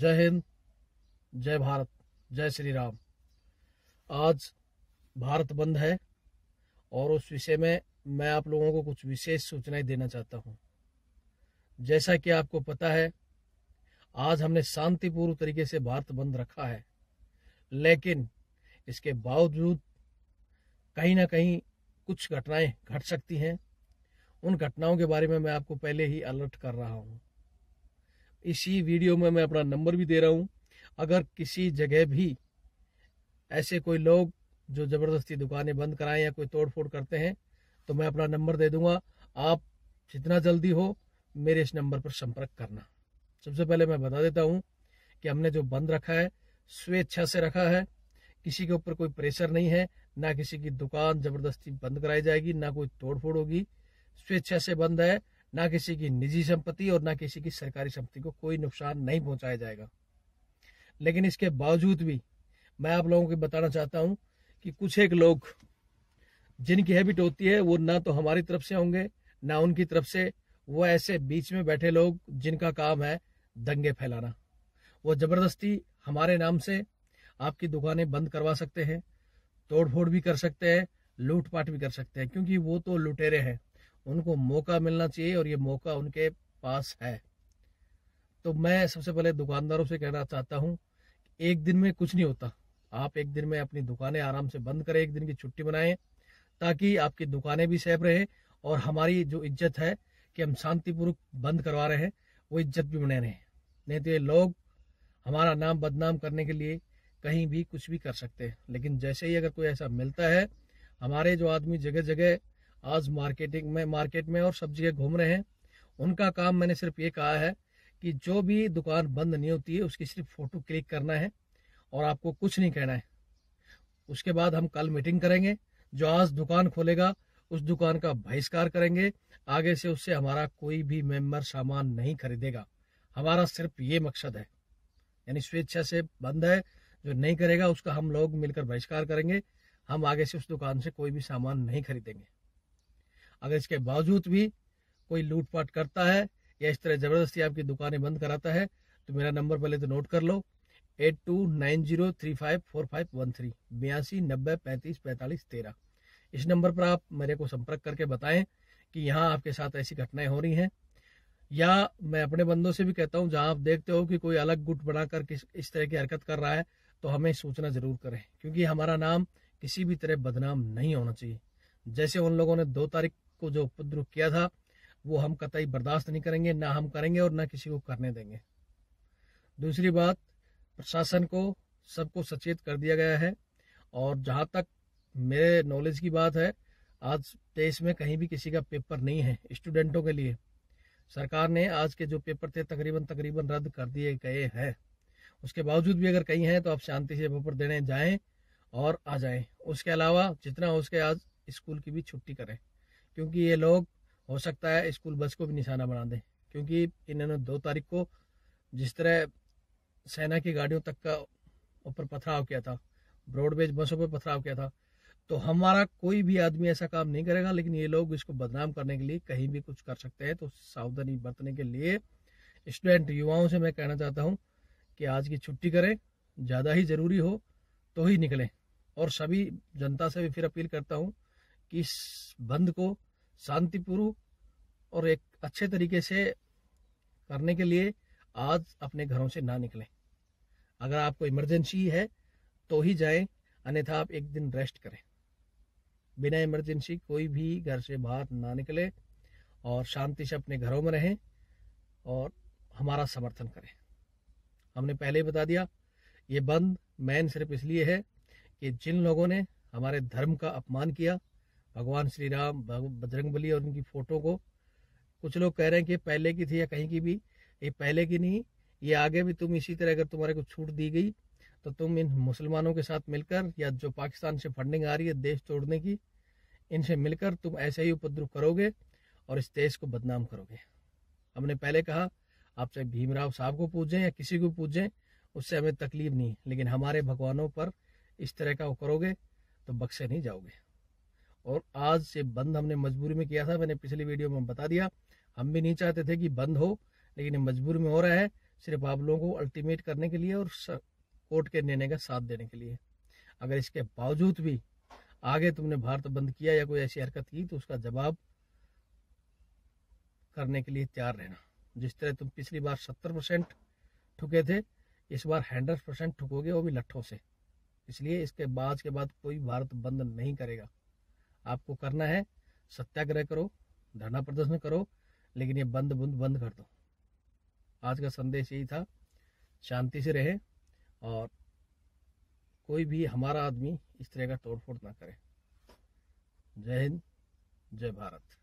जय हिंद जय भारत जय श्री राम आज भारत बंद है और उस विषय में मैं आप लोगों को कुछ विशेष सूचनाएं देना चाहता हूं जैसा कि आपको पता है आज हमने शांतिपूर्ण तरीके से भारत बंद रखा है लेकिन इसके बावजूद कहीं ना कहीं कुछ घटनाएं घट सकती हैं उन घटनाओं के बारे में मैं आपको पहले ही अलर्ट कर रहा हूं इसी वीडियो में मैं अपना नंबर भी दे रहा हूँ अगर किसी जगह भी ऐसे कोई लोग जो ज़बरदस्ती दुकानें बंद कराएं या कोई तोड़फोड़ करते हैं तो मैं अपना नंबर दे दूंगा आप जितना जल्दी हो मेरे इस नंबर पर संपर्क करना सबसे पहले मैं बता देता हूँ कि हमने जो बंद रखा है स्वेच्छा से रखा है किसी के ऊपर कोई प्रेशर नहीं है ना किसी की दुकान जबरदस्ती बंद कराई जाएगी ना कोई तोड़फोड़ होगी स्वेच्छा से बंद है ना किसी की निजी संपत्ति और ना किसी की सरकारी संपत्ति को कोई नुकसान नहीं पहुंचाया जाएगा लेकिन इसके बावजूद भी मैं आप लोगों को बताना चाहता हूं कि कुछ एक लोग जिनकी हैबिट होती है वो ना तो हमारी तरफ से होंगे ना उनकी तरफ से वो ऐसे बीच में बैठे लोग जिनका काम है दंगे फैलाना वो जबरदस्ती हमारे नाम से आपकी दुकानें बंद करवा सकते हैं तोड़फोड़ भी कर सकते हैं लूटपाट भी कर सकते हैं क्योंकि वो तो लुटेरे हैं उनको मौका मिलना चाहिए और ये मौका उनके पास है तो मैं सबसे पहले दुकानदारों से कहना चाहता हूँ एक दिन में कुछ नहीं होता आप एक दिन में अपनी दुकानें आराम से बंद करें एक दिन की छुट्टी बनाएं ताकि आपकी दुकानें भी सेफ रहे और हमारी जो इज्जत है कि हम शांतिपूर्वक बंद करवा रहे हैं वो इज्जत भी बने रहे नहीं तो ये लोग हमारा नाम बदनाम करने के लिए कहीं भी कुछ भी कर सकते हैं लेकिन जैसे ही अगर कोई ऐसा मिलता है हमारे जो आदमी जगह जगह आज मार्केटिंग में मार्केट में और सब जगह घूम रहे हैं उनका काम मैंने सिर्फ ये कहा है कि जो भी दुकान बंद नहीं होती है उसकी सिर्फ फ़ोटो क्लिक करना है और आपको कुछ नहीं कहना है उसके बाद हम कल मीटिंग करेंगे जो आज दुकान खोलेगा उस दुकान का बहिष्कार करेंगे आगे से उससे हमारा कोई भी मेंबर सामान नहीं खरीदेगा हमारा सिर्फ ये मकसद है यानी स्वेच्छा से बंद है जो नहीं करेगा उसका हम लोग मिलकर बहिष्कार करेंगे हम आगे से उस दुकान से कोई भी सामान नहीं खरीदेंगे अगर इसके बावजूद भी कोई लूटपाट करता है या इस तरह जबरदस्ती आपकी दुकानें बंद कराता है तो मेरा नंबर पहले तो नोट कर लो eight two nine zero three five four five one three बयासी नब्बे पैंतीस पैंतालीस तेरह इस नंबर पर आप मेरे को संपर्क करके बताएं कि यहाँ आपके साथ ऐसी घटनाएं हो रही हैं या मैं अपने बंदों से भी कहता हूँ जहाँ आप देखते हो कि कोई अलग गुट बनाकर किस इस तरह की हरकत कर रहा है तो हमें सूचना जरूर करें क्योंकि हमारा नाम किसी भी तरह बदनाम नहीं होना चाहिए जैसे उन लोगों ने दो तारीख को जो उपद्रव किया था वो हम कतई बर्दाश्त नहीं करेंगे ना हम करेंगे और ना किसी को करने देंगे दूसरी बात प्रशासन को सबको सचेत कर दिया गया है और जहाँ तक मेरे नॉलेज की बात है आज देश में कहीं भी किसी का पेपर नहीं है स्टूडेंटों के लिए सरकार ने आज के जो पेपर थे तकरीबन तकरीबन रद्द कर दिए गए हैं उसके बावजूद भी अगर कहीं हैं तो आप शांति से पेपर देने जाएं और आ जाएं उसके अलावा जितना हो सके आज स्कूल की भी छुट्टी करें क्योंकि ये लोग हो सकता है स्कूल बस को भी निशाना बना दें क्योंकि इन्होंने दो तारीख को जिस तरह सेना की गाड़ियों तक का ऊपर पथराव किया था ब्रॉडवेज बसों पर पथराव किया था तो हमारा कोई भी आदमी ऐसा काम नहीं करेगा लेकिन ये लोग इसको बदनाम करने के लिए कहीं भी कुछ कर सकते हैं तो सावधानी बरतने के लिए स्टूडेंट युवाओं से मैं कहना चाहता हूँ कि आज की छुट्टी करें ज़्यादा ही ज़रूरी हो तो ही निकलें और सभी जनता से भी फिर अपील करता हूँ कि इस बंद को शांतिपूर्व और एक अच्छे तरीके से करने के लिए आज अपने घरों से ना निकलें अगर आपको इमरजेंसी है तो ही जाएं अन्यथा आप एक दिन रेस्ट करें बिना इमरजेंसी कोई भी घर से बाहर ना निकले और शांति से अपने घरों में रहें और हमारा समर्थन करें हमने पहले ही बता दिया ये बंद मैन सिर्फ इसलिए है कि जिन लोगों ने हमारे धर्म का अपमान किया भगवान श्री राम बजरंग बली और उनकी फोटो को कुछ लोग कह रहे हैं कि पहले की थी या कहीं की भी ये पहले की नहीं ये आगे भी तुम इसी तरह अगर तुम्हारे को छूट दी गई तो तुम इन मुसलमानों के साथ मिलकर या जो पाकिस्तान से फंडिंग आ रही है देश तोड़ने की इनसे मिलकर तुम ऐसे ही उपद्रव करोगे और इस देश को बदनाम करोगे हमने पहले कहा आप चाहे भीमराव साहब को पूजें या किसी को पूजें उससे हमें तकलीफ नहीं लेकिन हमारे भगवानों पर इस तरह का वो करोगे तो बक्से नहीं जाओगे और आज से बंद हमने मजबूरी में किया था मैंने पिछली वीडियो में बता दिया हम भी नहीं चाहते थे कि बंद हो लेकिन मजबूरी में हो रहा है सिर्फ आप लोगों को अल्टीमेट करने के लिए और कोर्ट के निर्णय का साथ देने के लिए अगर इसके बावजूद भी आगे तुमने भारत बंद किया या कोई ऐसी हरकत की तो उसका जवाब करने के लिए तैयार रहना जिस तरह तुम पिछली बार सत्तर परसेंट ठुके थे इस बार हंड्रेड परसेंट ठुकोगे वो भी लट्ठों से इसलिए इसके बाद के बाद कोई भारत बंद नहीं करेगा आपको करना है सत्याग्रह करो धरना प्रदर्शन करो लेकिन ये बंद बुंद बंद कर दो आज का संदेश यही था शांति से रहें और कोई भी हमारा आदमी इस तरह का तोड़फोड़ ना करे जय हिंद जय भारत